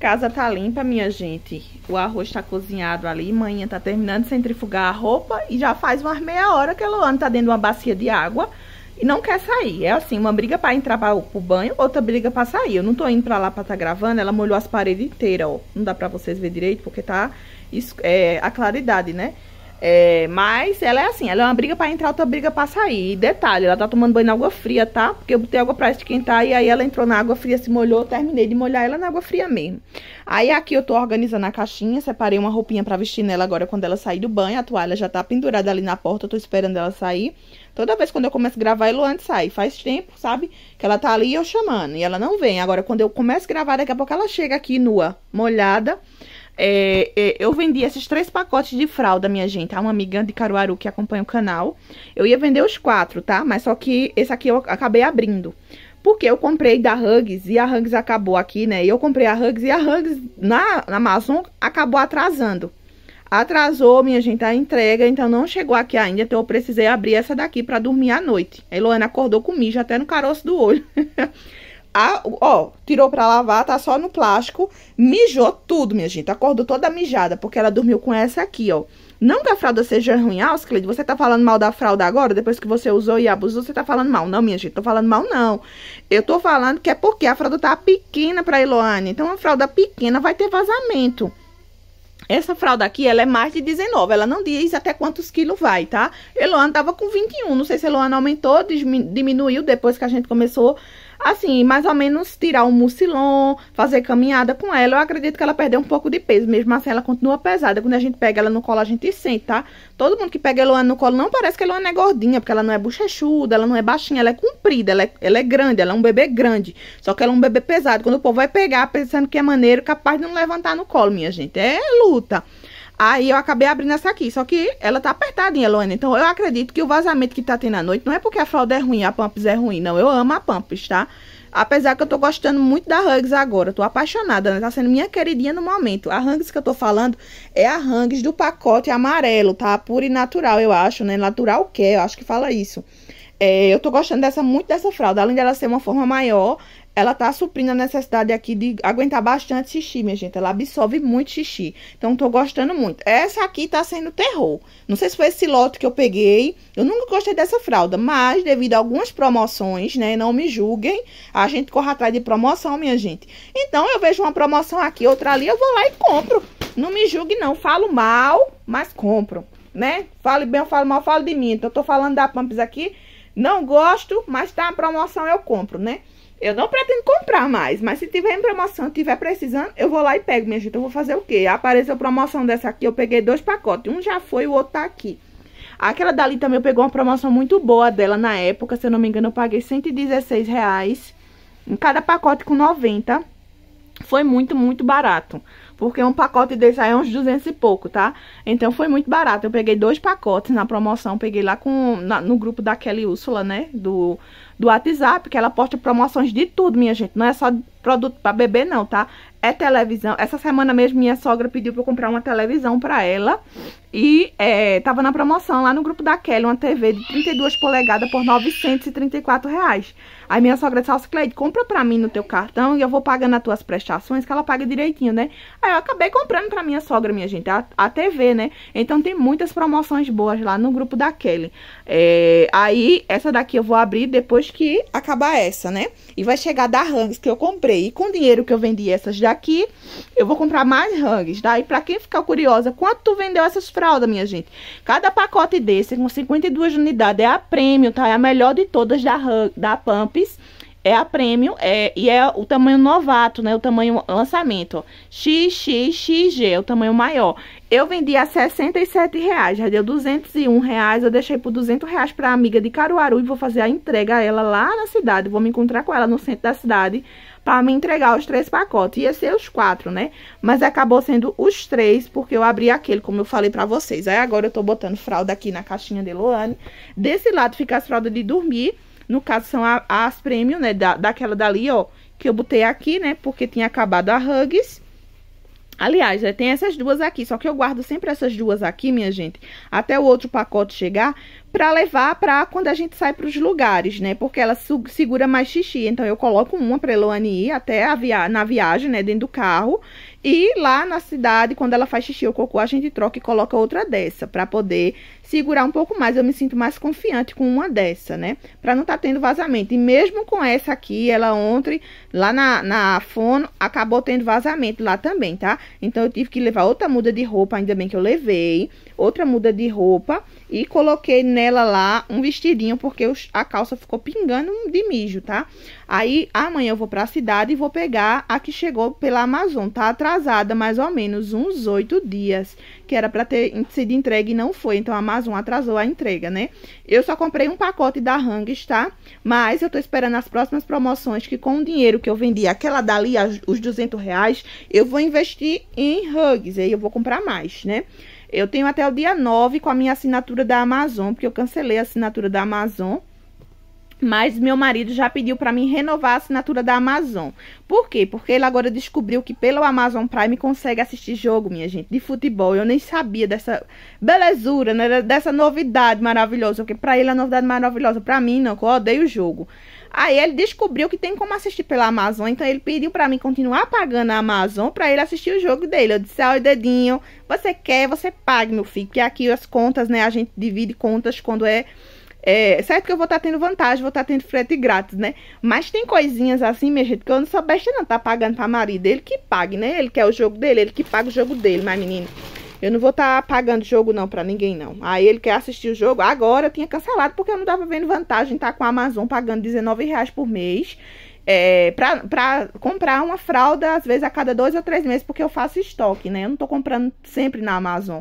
Casa tá limpa, minha gente. O arroz tá cozinhado ali. Manhã tá terminando de centrifugar a roupa e já faz umas meia hora que a Luana tá dentro de uma bacia de água e não quer sair. É assim, uma briga para entrar pra, pro banho, outra briga pra sair. Eu não tô indo pra lá pra tá gravando, ela molhou as paredes inteiras, ó. Não dá pra vocês ver direito porque tá é, a claridade, né? É, mas ela é assim, ela é uma briga para entrar, outra briga para sair. E detalhe, ela tá tomando banho na água fria, tá? Porque eu botei água pra esquentar e aí ela entrou na água fria, se molhou, terminei de molhar ela na água fria mesmo. Aí aqui eu tô organizando a caixinha, separei uma roupinha para vestir nela agora quando ela sair do banho. A toalha já tá pendurada ali na porta, eu tô esperando ela sair. Toda vez quando eu começo a gravar, ela antes sai. Faz tempo, sabe? Que ela tá ali eu chamando e ela não vem. Agora, quando eu começo a gravar, daqui a pouco ela chega aqui nua, molhada. É, é, eu vendi esses três pacotes de fralda, minha gente, a uma amiga de Caruaru que acompanha o canal. Eu ia vender os quatro, tá? Mas só que esse aqui eu acabei abrindo. Porque eu comprei da Hugs e a Hugs acabou aqui, né? E eu comprei a Hugs e a Hugs na, na Amazon acabou atrasando. Atrasou, minha gente, a entrega, então não chegou aqui ainda, então eu precisei abrir essa daqui pra dormir à noite. A Eloana acordou com mijo até no caroço do olho. A, ó, tirou pra lavar, tá só no plástico. Mijou tudo, minha gente. Acordou toda mijada, porque ela dormiu com essa aqui, ó. Não que a fralda seja ruim, Ausclid, ah, você tá falando mal da fralda agora, depois que você usou e abusou, você tá falando mal. Não, minha gente, tô falando mal, não. Eu tô falando que é porque a fralda tá pequena pra Eloane. Então, a fralda pequena vai ter vazamento. Essa fralda aqui, ela é mais de 19, ela não diz até quantos quilos vai, tá? Eloane tava com 21, não sei se Eloane aumentou, diminuiu depois que a gente começou assim, mais ou menos tirar o mucilon, fazer caminhada com ela. Eu acredito que ela perdeu um pouco de peso, mesmo assim ela continua pesada. Quando a gente pega ela no colo, a gente sente, tá? Todo mundo que pega a Eloana no colo não parece que a Eloana é gordinha, porque ela não é bochechuda, ela não é baixinha, ela é comprida, ela é, ela é grande, ela é um bebê grande. Só que ela é um bebê pesado. Quando o povo vai pegar pensando que é maneiro, capaz de não levantar no colo, minha gente. É luta. Aí eu acabei abrindo essa aqui, só que ela tá apertadinha, Luana. Então eu acredito que o vazamento que tá tendo à noite não é porque a fralda é ruim, a Pumps é ruim, não. Eu amo a Pumps, tá? Apesar que eu tô gostando muito da Hugs agora, tô apaixonada, né? Tá sendo minha queridinha no momento. A Hugs que eu tô falando é a Hugs do pacote amarelo, tá? Pura e natural, eu acho, né? Natural que, eu acho que fala isso. É, eu tô gostando dessa, muito dessa fralda. Além dela ser uma forma maior, ela tá suprindo a necessidade aqui de aguentar bastante xixi, minha gente. Ela absorve muito xixi. Então, tô gostando muito. Essa aqui tá sendo terror. Não sei se foi esse lote que eu peguei. Eu nunca gostei dessa fralda, mas devido a algumas promoções, né? Não me julguem. A gente corre atrás de promoção, minha gente. Então, eu vejo uma promoção aqui, outra ali, eu vou lá e compro. Não me julgue, não. Falo mal, mas compro, né? Fale bem, eu falo mal, falo de mim. Então, eu tô falando da pumps aqui. Não gosto, mas tá a promoção, eu compro, né? Eu não pretendo comprar mais, mas se tiver em promoção, tiver precisando, eu vou lá e pego, minha gente. Eu vou fazer o quê? Apareceu promoção dessa aqui, eu peguei dois pacotes. Um já foi, o outro tá aqui. Aquela dali também eu pegou uma promoção muito boa dela na época. Se eu não me engano, eu paguei 116 reais em cada pacote com 90. Foi muito, muito barato. Porque um pacote desse aí é uns 200 e pouco, tá? Então foi muito barato. Eu peguei dois pacotes na promoção. Peguei lá com, na, no grupo da Kelly Úrsula, né? Do do WhatsApp, que ela posta promoções de tudo, minha gente. Não é só produto para bebê, não, tá? É televisão. Essa semana mesmo minha sogra pediu para comprar uma televisão para ela. E é, tava na promoção lá no grupo da Kelly, uma TV de 32 polegadas por 934 reais. Aí minha sogra disse, Cleide, compra pra mim no teu cartão e eu vou pagando as tuas prestações, que ela paga direitinho, né? Aí eu acabei comprando pra minha sogra, minha gente, a, a TV, né? Então tem muitas promoções boas lá no grupo da Kelly. É, aí essa daqui eu vou abrir depois que acabar essa, né? E vai chegar da Rangs que eu comprei. E com o dinheiro que eu vendi essas daqui, eu vou comprar mais Rangs, tá? E pra quem ficar curiosa, quanto tu vendeu essas fralda, minha gente. Cada pacote desse, com 52 unidades, é a prêmio, tá? É a melhor de todas da, da Pumps. É a prêmio é, e é o tamanho novato, né? O tamanho lançamento, ó. XXXG, é o tamanho maior. Eu vendi a 67 reais, já deu 201 reais. Eu deixei por 200 reais pra amiga de Caruaru e vou fazer a entrega a ela lá na cidade. Vou me encontrar com ela no centro da cidade para me entregar os três pacotes. Ia ser os quatro, né? Mas acabou sendo os três, porque eu abri aquele, como eu falei pra vocês. Aí agora eu tô botando fralda aqui na caixinha de Loane. Desse lado fica as fraldas de dormir. No caso, são as premium, né? Da, daquela dali, ó, que eu botei aqui, né? Porque tinha acabado a Hugs. Aliás, né, tem essas duas aqui, só que eu guardo sempre essas duas aqui, minha gente, até o outro pacote chegar, para levar para quando a gente sai para os lugares, né? Porque ela segura mais xixi. Então eu coloco uma para Eloane ir até via na viagem, né, dentro do carro, e lá na cidade, quando ela faz xixi ou cocô, a gente troca e coloca outra dessa para poder segurar um pouco mais. Eu me sinto mais confiante com uma dessa, né? Pra não tá tendo vazamento. E mesmo com essa aqui, ela ontem, lá na, na Fono, acabou tendo vazamento lá também, tá? Então, eu tive que levar outra muda de roupa, ainda bem que eu levei. Outra muda de roupa e coloquei nela lá um vestidinho, porque a calça ficou pingando de mijo, tá? Aí, amanhã eu vou pra cidade e vou pegar a que chegou pela Amazon. Tá atrasada mais ou menos uns oito dias que era para ter sido entregue e não foi. Então a Amazon atrasou a entrega, né? Eu só comprei um pacote da Hang's, tá? Mas eu tô esperando as próximas promoções que com o dinheiro que eu vendi, aquela dali, os 200 reais, eu vou investir em Hugs. Aí eu vou comprar mais, né? Eu tenho até o dia 9 com a minha assinatura da Amazon, porque eu cancelei a assinatura da Amazon. Mas meu marido já pediu para mim renovar a assinatura da Amazon. Por quê? Porque ele agora descobriu que pelo Amazon Prime consegue assistir jogo, minha gente, de futebol. Eu nem sabia dessa belezura, né? dessa novidade maravilhosa. Porque para ele é novidade maravilhosa. Para mim, não, eu odeio o jogo. Aí ele descobriu que tem como assistir pela Amazon, então ele pediu para mim continuar pagando a Amazon para ele assistir o jogo dele. Eu disse: ah, "Olha, dedinho, você quer, você pague, meu filho, porque aqui as contas, né, a gente divide contas quando é é, certo que eu vou estar tá tendo vantagem, vou estar tá tendo frete grátis, né? Mas tem coisinhas assim, minha gente, que eu não sou besta não. Tá pagando pra marido, ele que pague, né? Ele quer o jogo dele, ele que paga o jogo dele. Mas, menino, eu não vou estar tá pagando jogo não pra ninguém, não. Aí ele quer assistir o jogo. Agora eu tinha cancelado porque eu não tava vendo vantagem. Tá com a Amazon pagando R$19,00 por mês. É, pra, pra comprar uma fralda, às vezes, a cada dois ou três meses, porque eu faço estoque, né? Eu não tô comprando sempre na Amazon.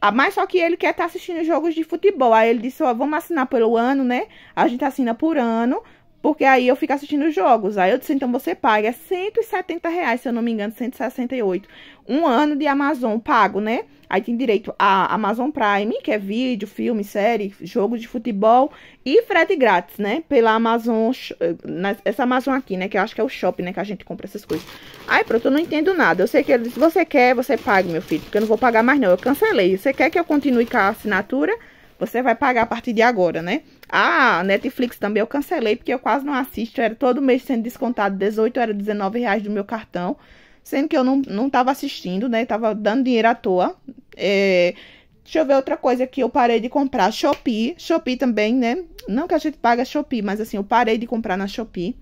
Ah, mas só que ele quer estar tá assistindo jogos de futebol. Aí ele disse, ó, vamos assinar pelo ano, né? A gente assina por ano porque aí eu fico assistindo jogos. Aí eu disse, então você paga 170 reais, se eu não me engano, 168. Um ano de Amazon pago, né? Aí tem direito a Amazon Prime, que é vídeo, filme, série, jogo de futebol. E frete grátis, né? Pela Amazon... Eh, essa Amazon aqui, né? Que eu acho que é o shopping, né? Que a gente compra essas coisas. Aí pronto, eu não entendo nada. Eu sei que ele disse, você quer, você paga, meu filho. Porque eu não vou pagar mais não. Eu cancelei. Você quer que eu continue com a assinatura? Você vai pagar a partir de agora, né? A Netflix também eu cancelei, porque eu quase não assisto. Era todo mês sendo descontado 18, era 19 reais do meu cartão. Sendo que eu não, não tava assistindo, né? Tava dando dinheiro à toa. É... Deixa eu ver outra coisa que eu parei de comprar. Shopee. Shopee também, né? Não que a gente paga Shopee, mas assim, eu parei de comprar na Shopee.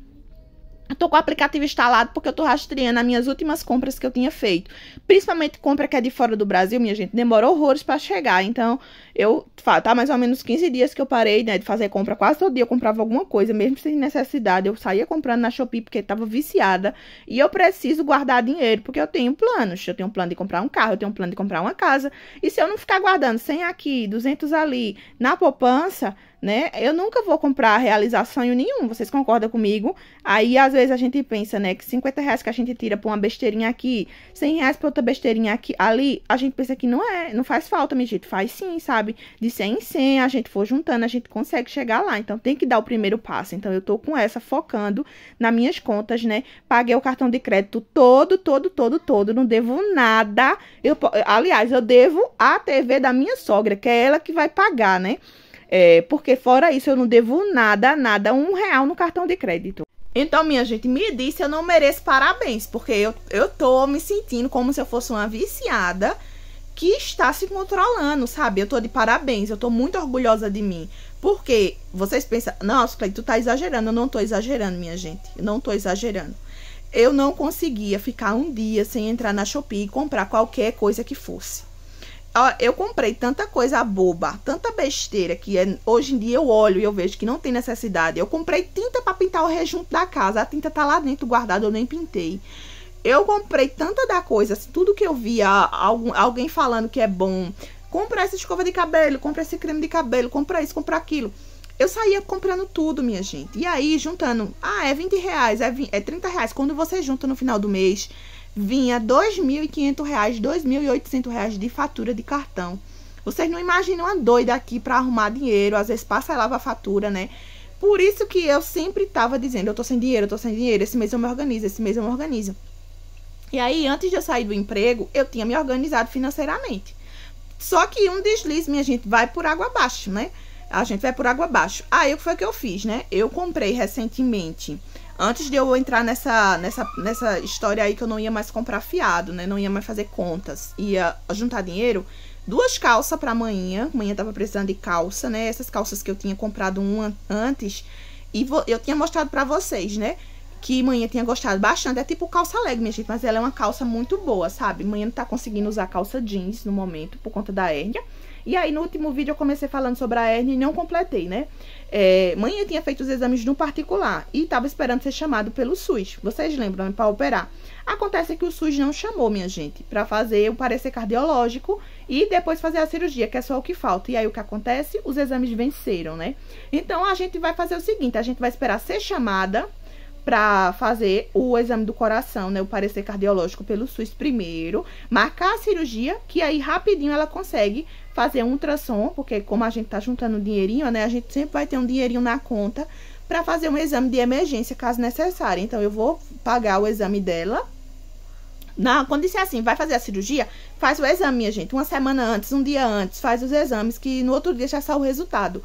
Eu tô com o aplicativo instalado porque eu tô rastreando as minhas últimas compras que eu tinha feito. Principalmente compra que é de fora do Brasil, minha gente, demora horrores para chegar. Então, eu tá mais ou menos 15 dias que eu parei, né, de fazer compra quase todo dia, eu comprava alguma coisa, mesmo sem necessidade. Eu saía comprando na Shopee porque tava viciada, e eu preciso guardar dinheiro porque eu tenho planos. Eu tenho um plano de comprar um carro, eu tenho um plano de comprar uma casa. E se eu não ficar guardando 100 aqui, 200 ali, na poupança, né? Eu nunca vou comprar realizar sonho nenhum, vocês concordam comigo? Aí, às vezes, a gente pensa, né, que 50 reais que a gente tira pra uma besteirinha aqui, 100 reais pra outra besteirinha aqui, ali, a gente pensa que não é, não faz falta, minha gente, faz sim, sabe? De 100 em 100, a gente for juntando, a gente consegue chegar lá, então tem que dar o primeiro passo. Então, eu tô com essa focando nas minhas contas, né? Paguei o cartão de crédito todo, todo, todo, todo, não devo nada. Eu, aliás, eu devo a TV da minha sogra, que é ela que vai pagar, né? É, porque fora isso eu não devo nada, nada, um real no cartão de crédito. Então, minha gente, me disse, eu não mereço parabéns, porque eu, eu tô me sentindo como se eu fosse uma viciada que está se controlando, sabe? Eu tô de parabéns, eu tô muito orgulhosa de mim. Porque vocês pensam, nossa, Cleide, tu tá exagerando. Eu não tô exagerando, minha gente. Eu não tô exagerando. Eu não conseguia ficar um dia sem entrar na Shopee e comprar qualquer coisa que fosse. Ó, eu comprei tanta coisa boba, tanta besteira que é, hoje em dia eu olho e eu vejo que não tem necessidade. Eu comprei tinta para pintar o rejunto da casa. A tinta tá lá dentro guardada, eu nem pintei. Eu comprei tanta da coisa, assim, tudo que eu via algum, alguém falando que é bom. Compra essa escova de cabelo, compra esse creme de cabelo, compra isso, compra aquilo. Eu saía comprando tudo, minha gente. E aí, juntando, ah, é 20 reais, é, 20, é 30 reais. Quando você junta no final do mês, vinha R$ 2.500, R$ 2.800 de fatura de cartão. Vocês não imaginam uma doida aqui para arrumar dinheiro, às vezes passa e lava a fatura, né? Por isso que eu sempre tava dizendo, eu tô sem dinheiro, eu tô sem dinheiro, esse mês eu me organizo, esse mês eu me organizo. E aí, antes de eu sair do emprego, eu tinha me organizado financeiramente. Só que um deslize, minha gente, vai por água abaixo, né? A gente vai por água abaixo. Aí, o que foi que eu fiz, né? Eu comprei recentemente Antes de eu entrar nessa, nessa, nessa história aí que eu não ia mais comprar fiado, né? Não ia mais fazer contas. Ia juntar dinheiro. Duas calças pra manhã. Manhã tava precisando de calça, né? Essas calças que eu tinha comprado uma antes. E eu tinha mostrado para vocês, né? Que manhã tinha gostado bastante. É tipo calça leg, minha gente. Mas ela é uma calça muito boa, sabe? Manhã não tá conseguindo usar calça jeans no momento por conta da hérnia. E aí, no último vídeo, eu comecei falando sobre a hérnia e não completei, né? É, mãe, eu tinha feito os exames no particular e estava esperando ser chamado pelo SUS. Vocês lembram, né, para operar. Acontece que o SUS não chamou, minha gente, para fazer o parecer cardiológico e depois fazer a cirurgia, que é só o que falta. E aí o que acontece? Os exames venceram, né? Então a gente vai fazer o seguinte: a gente vai esperar ser chamada para fazer o exame do coração, né, o parecer cardiológico pelo SUS primeiro, marcar a cirurgia, que aí rapidinho ela consegue fazer um ultrassom, porque como a gente tá juntando um dinheirinho, né? A gente sempre vai ter um dinheirinho na conta para fazer um exame de emergência, caso necessário. Então, eu vou pagar o exame dela. Na, quando disser assim, vai fazer a cirurgia, faz o exame, minha gente. Uma semana antes, um dia antes, faz os exames, que no outro dia já sai o resultado.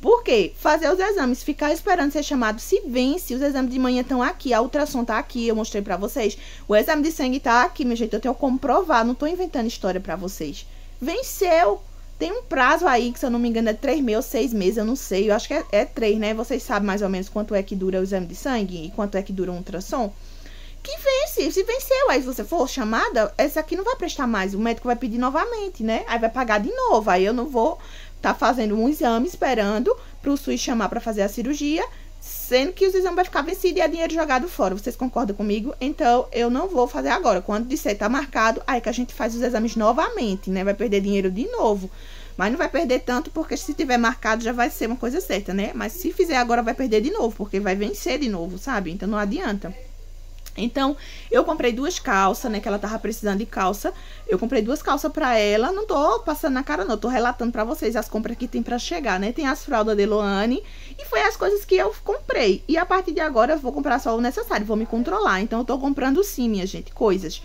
Por quê? Fazer os exames, ficar esperando ser chamado, se vence, os exames de manhã estão aqui, a ultrassom tá aqui, eu mostrei para vocês. O exame de sangue tá aqui, minha gente, eu tenho como provar, não tô inventando história para vocês. Venceu! Tem um prazo aí, que se eu não me engano é três meses ou seis meses, eu não sei. Eu acho que é, é três, né? Vocês sabem mais ou menos quanto é que dura o exame de sangue e quanto é que dura um ultrassom. Que vence. Se venceu, aí se você for chamada, essa aqui não vai prestar mais. O médico vai pedir novamente, né? Aí vai pagar de novo. Aí eu não vou estar tá fazendo um exame esperando para o SUS chamar para fazer a cirurgia dizendo que o exame vai ficar vencido e é dinheiro jogado fora. Vocês concordam comigo? Então, eu não vou fazer agora. Quando disser tá marcado, aí que a gente faz os exames novamente, né? Vai perder dinheiro de novo. Mas não vai perder tanto, porque se tiver marcado já vai ser uma coisa certa, né? Mas se fizer agora, vai perder de novo, porque vai vencer de novo, sabe? Então não adianta. Então, eu comprei duas calças, né? Que ela tava precisando de calça. Eu comprei duas calças pra ela. Não tô passando na cara, não. Tô relatando pra vocês as compras que tem pra chegar, né? Tem as fraldas de Loane. E foi as coisas que eu comprei. E a partir de agora, eu vou comprar só o necessário. Vou me controlar. Então, eu tô comprando sim, minha gente, coisas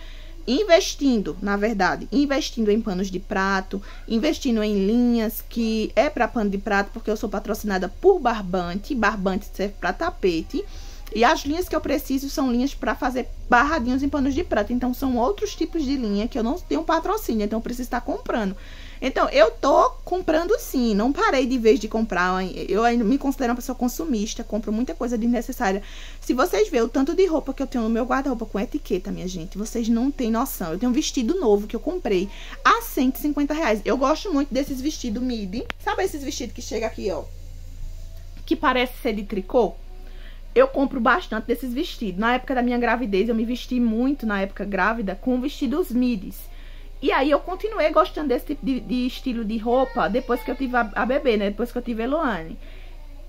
investindo, na verdade, investindo em panos de prato, investindo em linhas que é para pano de prato, porque eu sou patrocinada por Barbante, Barbante serve para tapete. E as linhas que eu preciso são linhas para fazer barradinhos em panos de prata. Então, são outros tipos de linha que eu não tenho patrocínio, então eu preciso estar comprando. Então, eu tô comprando sim, não parei de vez de comprar. Eu ainda me considero uma pessoa consumista, compro muita coisa desnecessária. Se vocês verem o tanto de roupa que eu tenho no meu guarda-roupa com etiqueta, minha gente, vocês não têm noção. Eu tenho um vestido novo que eu comprei a 150 reais. Eu gosto muito desses vestidos midi. Sabe esses vestidos que chega aqui, ó? Que parece ser de tricô? eu compro bastante desses vestidos. Na época da minha gravidez, eu me vesti muito, na época grávida, com vestidos midis. E aí eu continuei gostando desse tipo de, de estilo de roupa depois que eu tive a, a, bebê, né? Depois que eu tive a Eloane.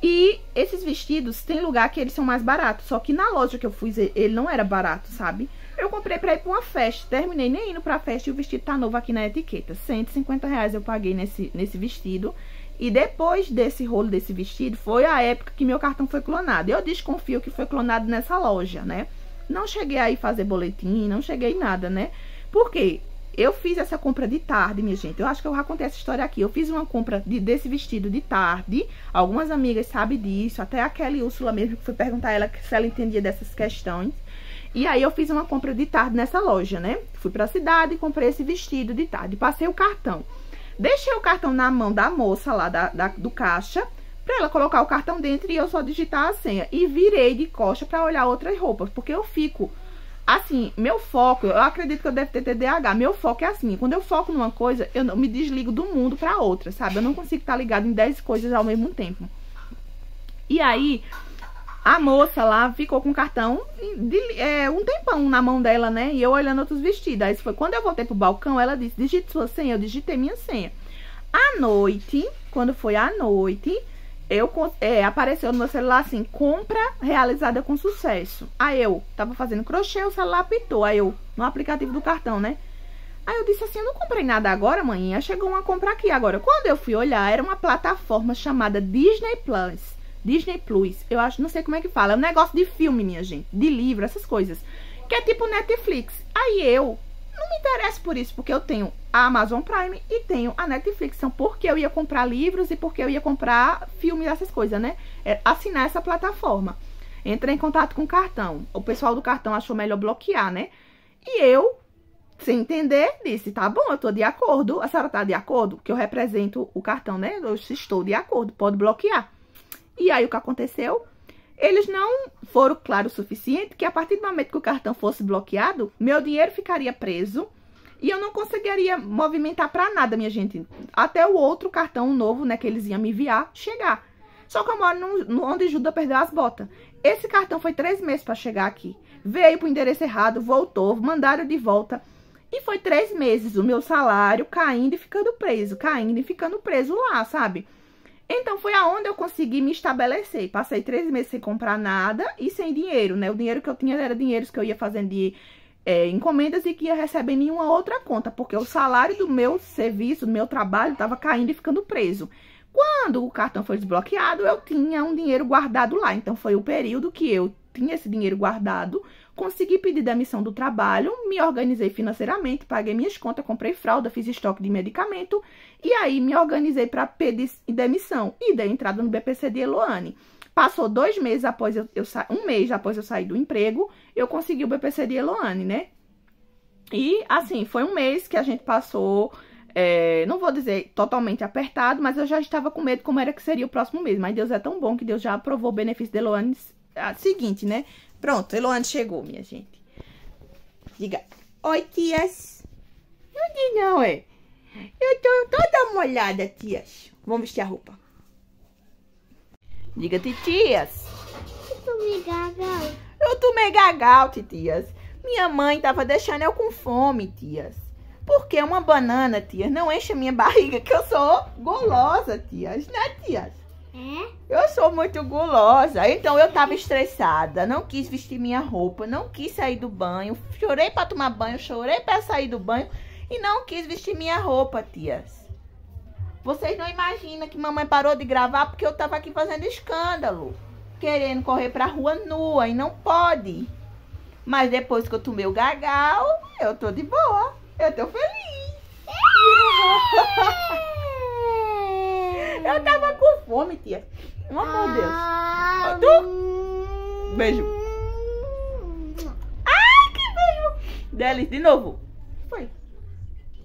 E esses vestidos, tem lugar que eles são mais baratos. Só que na loja que eu fui, ele não era barato, sabe? Eu comprei pra ir pra uma festa. Terminei nem indo pra festa e o vestido tá novo aqui na etiqueta. 150 reais eu paguei nesse, nesse vestido. E depois desse rolo desse vestido, foi a época que meu cartão foi clonado. Eu desconfio que foi clonado nessa loja, né? Não cheguei aí fazer boletim, não cheguei nada, né? Por quê? Eu fiz essa compra de tarde, minha gente. Eu acho que eu já contei essa história aqui. Eu fiz uma compra de, desse vestido de tarde. Algumas amigas sabem disso. Até a Kelly Úrsula mesmo, que foi perguntar a ela se ela entendia dessas questões. E aí eu fiz uma compra de tarde nessa loja, né? Fui pra cidade, e comprei esse vestido de tarde. Passei o cartão. Deixei o cartão na mão da moça lá da, da do caixa, para ela colocar o cartão dentro e eu só digitar a senha. E virei de costa para olhar outras roupas, porque eu fico assim, meu foco, eu acredito que eu devo ter TDAH, meu foco é assim, quando eu foco numa coisa, eu não me desligo do mundo para outra, sabe? Eu não consigo estar tá ligado em 10 coisas ao mesmo tempo. E aí, a moça lá ficou com o cartão de, é, um tempão na mão dela, né? E eu olhando outros vestidos. Aí foi quando eu voltei pro balcão, ela disse: digite sua senha. Eu digitei minha senha. À noite, quando foi à noite, eu é, apareceu no meu celular assim: compra realizada com sucesso. Aí eu tava fazendo crochê, o celular apitou. Aí eu, no aplicativo do cartão, né? Aí eu disse assim: eu não comprei nada agora, manhã. Chegou uma compra aqui agora. Quando eu fui olhar, era uma plataforma chamada Disney Plus. Disney Plus, eu acho, não sei como é que fala, é um negócio de filme, minha gente, de livro, essas coisas, que é tipo Netflix. Aí eu não me interesso por isso, porque eu tenho a Amazon Prime e tenho a Netflix. Então, por que eu ia comprar livros e por que eu ia comprar filmes, essas coisas, né? É assinar essa plataforma. Entrei em contato com o cartão. O pessoal do cartão achou melhor bloquear, né? E eu, sem entender, disse: tá bom, eu tô de acordo. A senhora tá de acordo? Que eu represento o cartão, né? Eu estou de acordo, pode bloquear. E aí, o que aconteceu? Eles não foram claros o suficiente que a partir do momento que o cartão fosse bloqueado, meu dinheiro ficaria preso e eu não conseguiria movimentar para nada, minha gente, até o outro cartão novo, né, que eles iam me enviar, chegar. Só que eu moro num, num, onde Judas perdeu as botas. Esse cartão foi três meses para chegar aqui. Veio para o endereço errado, voltou, mandaram de volta. E foi três meses o meu salário caindo e ficando preso, caindo e ficando preso lá, sabe? Então, foi aonde eu consegui me estabelecer. Passei três meses sem comprar nada e sem dinheiro, né? O dinheiro que eu tinha era dinheiro que eu ia fazendo de é, encomendas e que ia receber nenhuma outra conta, porque o salário do meu serviço, do meu trabalho, estava caindo e ficando preso. Quando o cartão foi desbloqueado, eu tinha um dinheiro guardado lá. Então, foi o período que eu tinha esse dinheiro guardado Consegui pedir demissão do trabalho, me organizei financeiramente, paguei minhas contas, comprei fralda, fiz estoque de medicamento e aí me organizei para pedir demissão e dei entrada no BPC de Eloane. Passou dois meses após eu, eu um mês após eu sair do emprego, eu consegui o BPC de Eloane, né? E assim, foi um mês que a gente passou, é, não vou dizer totalmente apertado, mas eu já estava com medo como era que seria o próximo mês. Mas Deus é tão bom que Deus já aprovou o benefício de Eloane ah, seguinte, né? Pronto, Eloane chegou, minha gente. Diga, oi, tias. Não diz não, é. Eu tô toda molhada, tias. Vamos vestir a roupa. Diga, titias. Eu tomei gagal. Eu tomei gagal, titias. Minha mãe tava deixando eu com fome, tias. Porque uma banana, tias, não enche a minha barriga, que eu sou golosa, tias, né, tias? É? Eu sou muito gulosa. Então eu tava estressada, não quis vestir minha roupa, não quis sair do banho, chorei para tomar banho, chorei para sair do banho e não quis vestir minha roupa, tias. Vocês não imaginam que mamãe parou de gravar porque eu tava aqui fazendo escândalo, querendo correr pra rua nua e não pode. Mas depois que eu tomei o gagal, eu tô de boa. Eu tô feliz. É! Eu tava com fome, tia. Oh, meu Deus. Ah, tu? Hum. Beijo. Ai, que beijo. Delis, de novo. Foi.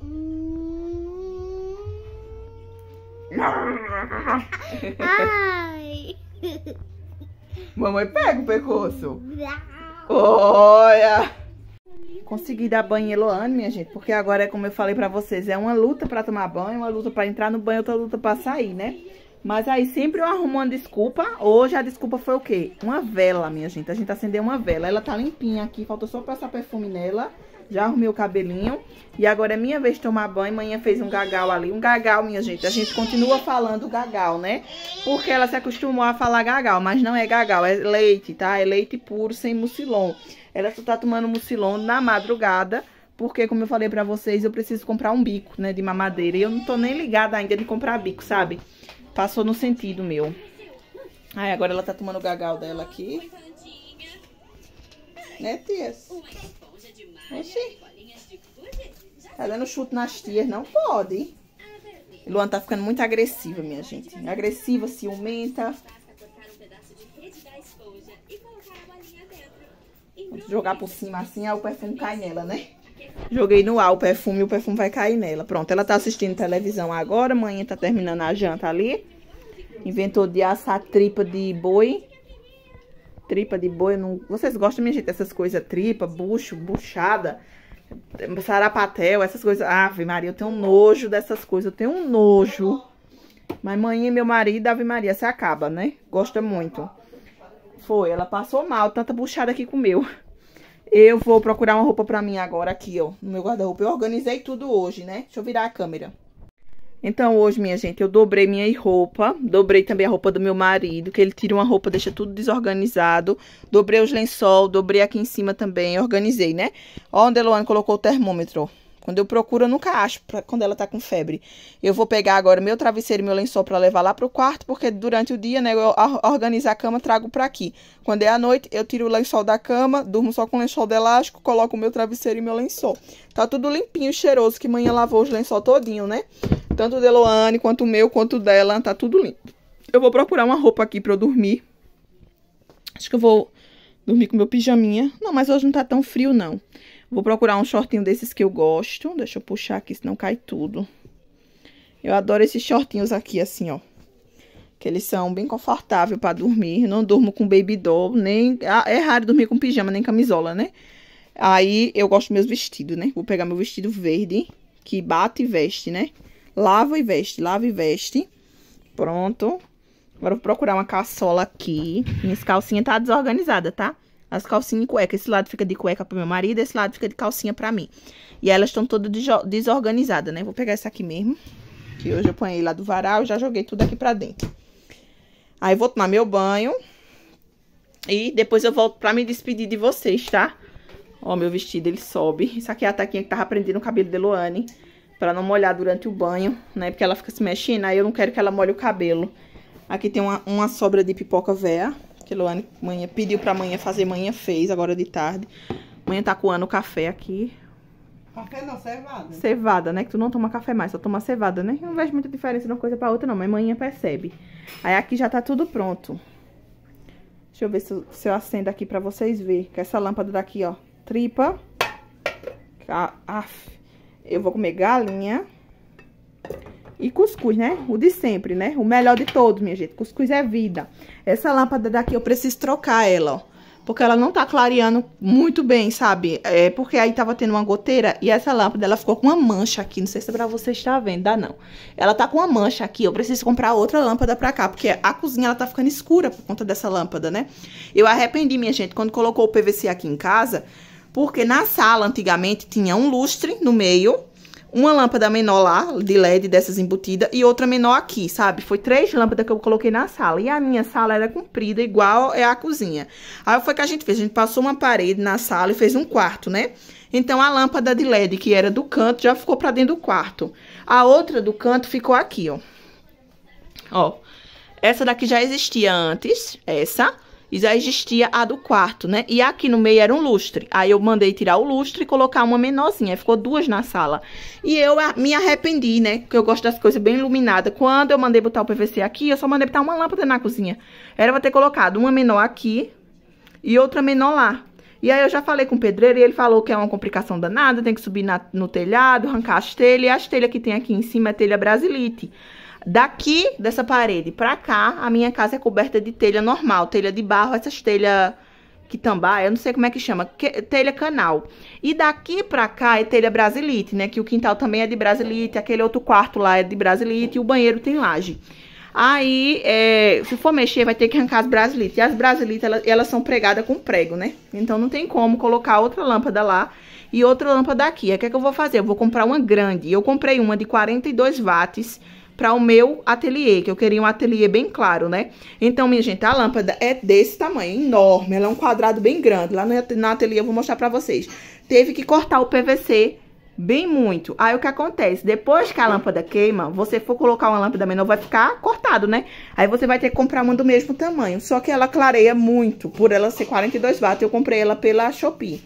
Hum. Ai. Mamãe pega o pescoço. Olha. Consegui dar banho em Eloane, minha gente, porque agora é como eu falei pra vocês, é uma luta pra tomar banho, uma luta pra entrar no banho, outra luta pra sair, né? Mas aí sempre eu arrumo uma desculpa. Hoje a desculpa foi o quê? Uma vela, minha gente. A gente acendeu uma vela. Ela tá limpinha aqui, faltou só passar perfume nela. Já arrumei o cabelinho. E agora é minha vez de tomar banho. Manhã fez um gagal ali. Um gagal, minha gente. A gente continua falando gagal, né? Porque ela se acostumou a falar gagal. Mas não é gagal, é leite, tá? É leite puro, sem mucilon. Ela só tá tomando mucilon na madrugada, porque, como eu falei pra vocês, eu preciso comprar um bico, né, de mamadeira. E eu não tô nem ligada ainda de comprar bico, sabe? Passou no sentido meu. Aí, agora ela tá tomando o gagal dela aqui. Né, tias? Oxi. Tá dando chute nas tias. Não pode. Luan tá ficando muito agressiva, minha gente. Agressiva, ciumenta. Jogar por cima assim, aí o perfume cai nela, né? Joguei no ar o perfume e o perfume vai cair nela. Pronto, ela tá assistindo televisão agora. Manhã tá terminando a janta ali. Inventou de assar tripa de boi. Tripa de boi. Não... Vocês gostam, minha gente, dessas coisas? Tripa, bucho, buchada, sarapatel, essas coisas. Ave Maria, eu tenho um nojo dessas coisas. Eu tenho um nojo. Mas manhã meu marido, Ave Maria, se acaba, né? Gosta muito. Foi, ela passou mal, tanta buchada que comeu. Eu vou procurar uma roupa pra mim agora aqui, ó, no meu guarda-roupa. Eu organizei tudo hoje, né? Deixa eu virar a câmera. Então, hoje, minha gente, eu dobrei minha roupa, dobrei também a roupa do meu marido, que ele tira uma roupa, deixa tudo desorganizado. Dobrei os lençol, dobrei aqui em cima também, organizei, né? Ó onde a Luana colocou o termômetro, ó. Quando eu procuro, eu nunca acho pra, quando ela tá com febre. Eu vou pegar agora meu travesseiro e meu lençol para levar lá pro quarto, porque durante o dia, né, eu organizo a cama, trago para aqui. Quando é a noite, eu tiro o lençol da cama, durmo só com o lençol de elástico, coloco o meu travesseiro e meu lençol. Tá tudo limpinho, cheiroso, que manhã lavou os lençol todinho, né? Tanto o de Loane, quanto o meu, quanto o dela, tá tudo limpo. Eu vou procurar uma roupa aqui para eu dormir. Acho que eu vou dormir com meu pijaminha. Não, mas hoje não tá tão frio, não. Vou procurar um shortinho desses que eu gosto. Deixa eu puxar aqui, senão cai tudo. Eu adoro esses shortinhos aqui, assim, ó. Que eles são bem confortáveis para dormir. Eu não durmo com baby doll, nem... Ah, é raro dormir com pijama, nem camisola, né? Aí, eu gosto dos meus vestidos, né? Vou pegar meu vestido verde, que bate e veste, né? Lava e veste, lava e veste. Pronto. Agora, vou procurar uma caçola aqui. Minhas calcinhas tá desorganizada, tá? as calcinhas e cueca. Esse lado fica de cueca pro meu marido, esse lado fica de calcinha pra mim. E elas estão todas desorganizadas, né? Vou pegar essa aqui mesmo, que hoje eu apanhei lá do varal e já joguei tudo aqui pra dentro. Aí vou tomar meu banho e depois eu volto pra me despedir de vocês, tá? Ó, meu vestido, ele sobe. Isso aqui é a taquinha que tava prendendo o cabelo de Luane pra não molhar durante o banho, né? Porque ela fica se mexendo, aí eu não quero que ela molhe o cabelo. Aqui tem uma, uma sobra de pipoca véia. Que Luane manhã, pediu pra manhã fazer, manhã fez, agora de tarde. Manhã tá coando café aqui. Café não, cevada. Cevada, né? Que tu não toma café mais, só toma cevada, né? Eu não vejo muita diferença de uma coisa pra outra, não. Mas manhã percebe. Aí aqui já tá tudo pronto. Deixa eu ver se eu, se eu acendo aqui pra vocês verem. Que essa lâmpada daqui, ó. Tripa. Ah, Eu vou comer galinha. E cuscuz, né? O de sempre, né? O melhor de todos, minha gente. Cuscuz é vida. Essa lâmpada daqui eu preciso trocar ela, ó. Porque ela não tá clareando muito bem, sabe? É porque aí tava tendo uma goteira e essa lâmpada, ela ficou com uma mancha aqui. Não sei se é pra vocês estar vendo, dá não. Ela tá com uma mancha aqui. Eu preciso comprar outra lâmpada pra cá, porque a cozinha, ela tá ficando escura por conta dessa lâmpada, né? Eu arrependi, minha gente, quando colocou o PVC aqui em casa, porque na sala, antigamente, tinha um lustre no meio uma lâmpada menor lá, de LED, dessas embutidas, e outra menor aqui, sabe? Foi três lâmpadas que eu coloquei na sala. E a minha sala era comprida, igual é a cozinha. Aí foi que a gente fez, a gente passou uma parede na sala e fez um quarto, né? Então, a lâmpada de LED, que era do canto, já ficou pra dentro do quarto. A outra do canto ficou aqui, ó. Ó. Essa daqui já existia antes, essa. E já existia a do quarto, né? E aqui no meio era um lustre. Aí eu mandei tirar o lustre e colocar uma menorzinha. Ficou duas na sala. E eu me arrependi, né? Porque eu gosto das coisas bem iluminadas. Quando eu mandei botar o PVC aqui, eu só mandei botar uma lâmpada na cozinha. Era pra ter colocado uma menor aqui e outra menor lá. E aí eu já falei com o pedreiro e ele falou que é uma complicação danada, tem que subir na, no telhado, arrancar as telhas. E as telhas que tem aqui em cima é telha brasilite. Daqui dessa parede pra cá, a minha casa é coberta de telha normal, telha de barro, essas telhas quitambá, eu não sei como é que chama, que, telha canal. E daqui pra cá é telha brasilite, né? Que o quintal também é de brasilite, aquele outro quarto lá é de brasilite e o banheiro tem laje. Aí, é, se for mexer, vai ter que arrancar as brasilites. E as brasilites, elas, elas, são pregadas com prego, né? Então, não tem como colocar outra lâmpada lá e outra lâmpada aqui. O que é que eu vou fazer? Eu vou comprar uma grande. Eu comprei uma de 42 watts para o meu ateliê, que eu queria um ateliê bem claro, né? Então, minha gente, a lâmpada é desse tamanho, enorme, ela é um quadrado bem grande. Lá no, na ateliê eu vou mostrar para vocês. Teve que cortar o PVC bem muito. Aí o que acontece? Depois que a lâmpada queima, você for colocar uma lâmpada menor, vai ficar cortado, né? Aí você vai ter que comprar uma do mesmo tamanho. Só que ela clareia muito, por ela ser 42 watts. Eu comprei ela pela Shopee,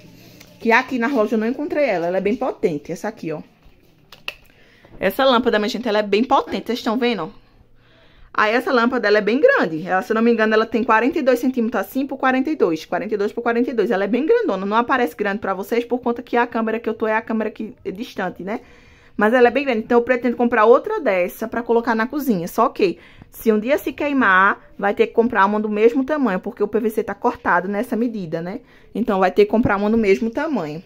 que aqui na loja eu não encontrei ela. Ela é bem potente, essa aqui, ó. Essa lâmpada, minha gente, ela é bem potente, vocês estão vendo? Aí essa lâmpada, ela é bem grande. Ela, se eu não me engano, ela tem 42 centímetros assim por 42. 42 por 42. Ela é bem grandona. Não aparece grande pra vocês por conta que a câmera que eu tô é a câmera que é distante, né? Mas ela é bem grande. Então, eu pretendo comprar outra dessa pra colocar na cozinha. Só que, se um dia se queimar, vai ter que comprar uma do mesmo tamanho. Porque o PVC tá cortado nessa medida, né? Então, vai ter que comprar uma do mesmo tamanho.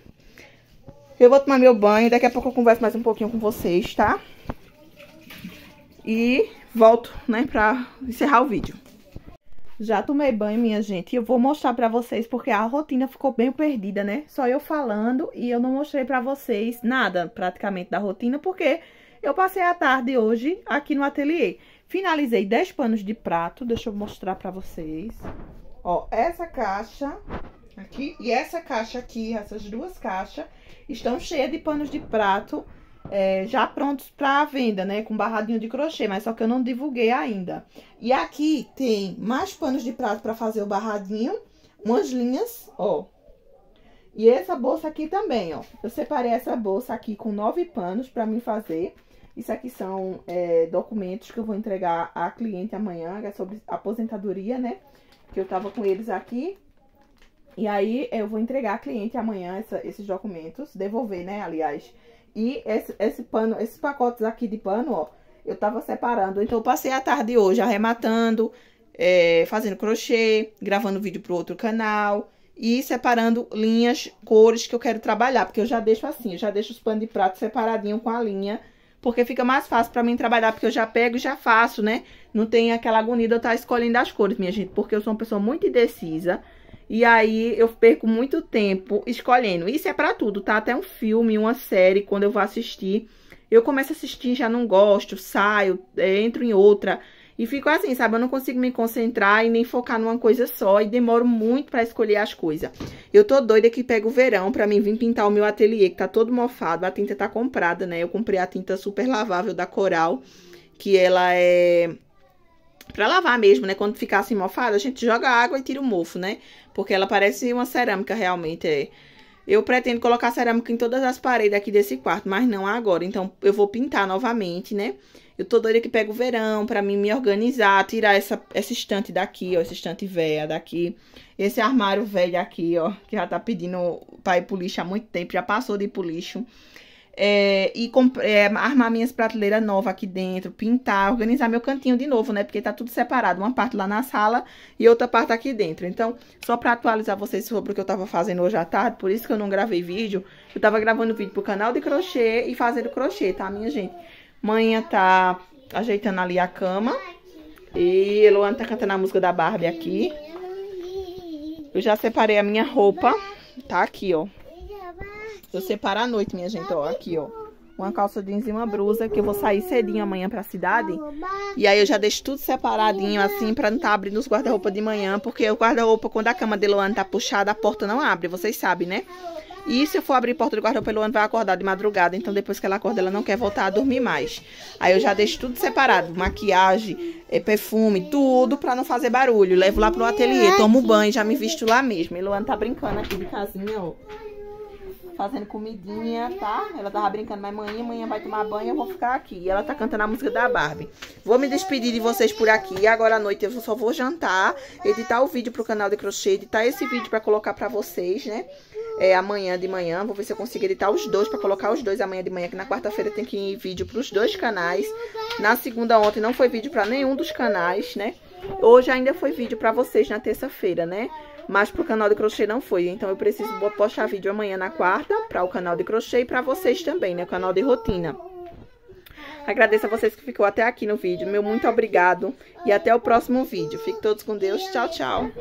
Eu vou tomar meu banho, daqui a pouco eu converso mais um pouquinho com vocês, tá? E volto, né, pra encerrar o vídeo. Já tomei banho, minha gente, e eu vou mostrar pra vocês, porque a rotina ficou bem perdida, né? Só eu falando e eu não mostrei pra vocês nada, praticamente, da rotina, porque eu passei a tarde hoje aqui no ateliê. Finalizei 10 panos de prato, deixa eu mostrar pra vocês. Ó, essa caixa Aqui. E essa caixa aqui, essas duas caixas, estão cheias de panos de prato é, já prontos para venda, né? Com barradinho de crochê, mas só que eu não divulguei ainda. E aqui tem mais panos de prato para fazer o barradinho, umas linhas, ó. E essa bolsa aqui também, ó. Eu separei essa bolsa aqui com nove panos para mim fazer. Isso aqui são é, documentos que eu vou entregar à cliente amanhã, que é sobre aposentadoria, né? Que eu tava com eles aqui. E aí eu vou entregar a cliente amanhã essa, esses documentos, devolver, né, aliás. E esse, esse pano, esses pacotes aqui de pano, ó, eu tava separando. Então eu passei a tarde hoje arrematando, é, fazendo crochê, gravando vídeo pro outro canal e separando linhas, cores que eu quero trabalhar, porque eu já deixo assim, já deixo os panos de prato separadinho com a linha, porque fica mais fácil para mim trabalhar, porque eu já pego e já faço, né? Não tem aquela agonia de eu estar tá escolhendo as cores, minha gente, porque eu sou uma pessoa muito indecisa. E aí eu perco muito tempo escolhendo. Isso é para tudo, tá? Até um filme, uma série, quando eu vou assistir, eu começo a assistir, já não gosto, saio, é, entro em outra. E fico assim, sabe? Eu não consigo me concentrar e nem focar numa coisa só e demoro muito para escolher as coisas. Eu tô doida que pega o verão para mim vir pintar o meu ateliê, que tá todo mofado. A tinta tá comprada, né? Eu comprei a tinta super lavável da Coral, que ela é Pra lavar mesmo, né? Quando ficar assim mofada, a gente joga água e tira o mofo, né? Porque ela parece uma cerâmica realmente, é. Eu pretendo colocar cerâmica em todas as paredes aqui desse quarto, mas não agora. Então, eu vou pintar novamente, né? Eu tô doida que pega o verão pra mim me organizar, tirar essa, essa estante daqui, ó. Essa estante velha daqui. Esse armário velho aqui, ó. Que já tá pedindo pra ir pro lixo há muito tempo, já passou de ir pro lixo. É, e é, armar minhas prateleiras novas aqui dentro, pintar, organizar meu cantinho de novo, né? Porque tá tudo separado, uma parte lá na sala e outra parte aqui dentro. Então, só pra atualizar vocês sobre o que eu tava fazendo hoje à tarde, por isso que eu não gravei vídeo, eu tava gravando vídeo pro canal de crochê e fazendo crochê, tá, minha gente? Manhã tá ajeitando ali a cama e Luana tá cantando a música da Barbie aqui. Eu já separei a minha roupa, tá aqui, ó, eu separar a noite, minha gente, ó, aqui, ó. Uma calça jeans e uma blusa, que eu vou sair cedinho amanhã pra cidade. E aí eu já deixo tudo separadinho, assim, pra não tá abrindo os guarda-roupa de manhã. Porque o guarda-roupa, quando a cama de Luana tá puxada, a porta não abre, vocês sabem, né? E se eu for abrir a porta do guarda-roupa, Luana vai acordar de madrugada. Então, depois que ela acorda, ela não quer voltar a dormir mais. Aí eu já deixo tudo separado. Maquiagem, eh, perfume, tudo pra não fazer barulho. Levo lá pro ateliê, tomo banho, já me visto lá mesmo. E Luana tá brincando aqui de casinha, ó fazendo comidinha, tá? Ela tava brincando, mas manhã, manhã vai tomar banho, eu vou ficar aqui. E ela tá cantando a música da Barbie. Vou me despedir de vocês por aqui. Agora à noite eu só vou jantar, editar o vídeo pro canal de crochê, editar esse vídeo pra colocar pra vocês, né? É, amanhã de manhã, vou ver se eu consigo editar os dois, pra colocar os dois amanhã de manhã, que na quarta-feira tem que ir vídeo pros dois canais. Na segunda ontem não foi vídeo pra nenhum dos canais, né? Hoje ainda foi vídeo pra vocês na terça-feira, né? mas pro canal de crochê não foi. Então, eu preciso postar vídeo amanhã na quarta para o canal de crochê e para vocês também, né? O canal de rotina. Agradeço a vocês que ficou até aqui no vídeo. Meu muito obrigado e até o próximo vídeo. Fiquem todos com Deus. Tchau, tchau.